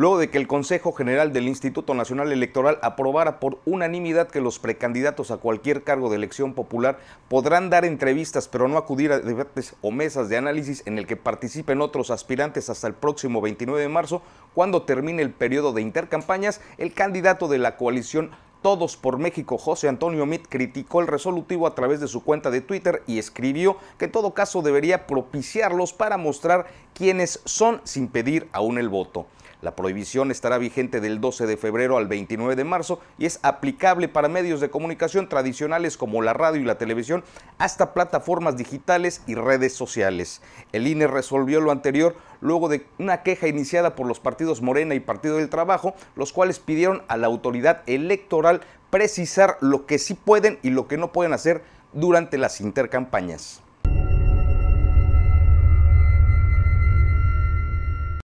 luego de que el Consejo General del Instituto Nacional Electoral aprobara por unanimidad que los precandidatos a cualquier cargo de elección popular podrán dar entrevistas pero no acudir a debates o mesas de análisis en el que participen otros aspirantes hasta el próximo 29 de marzo, cuando termine el periodo de intercampañas, el candidato de la coalición todos por México, José Antonio Mit criticó el resolutivo a través de su cuenta de Twitter y escribió que en todo caso debería propiciarlos para mostrar quiénes son sin pedir aún el voto. La prohibición estará vigente del 12 de febrero al 29 de marzo y es aplicable para medios de comunicación tradicionales como la radio y la televisión, hasta plataformas digitales y redes sociales. El INE resolvió lo anterior luego de una queja iniciada por los partidos Morena y Partido del Trabajo, los cuales pidieron a la autoridad electoral precisar lo que sí pueden y lo que no pueden hacer durante las intercampañas.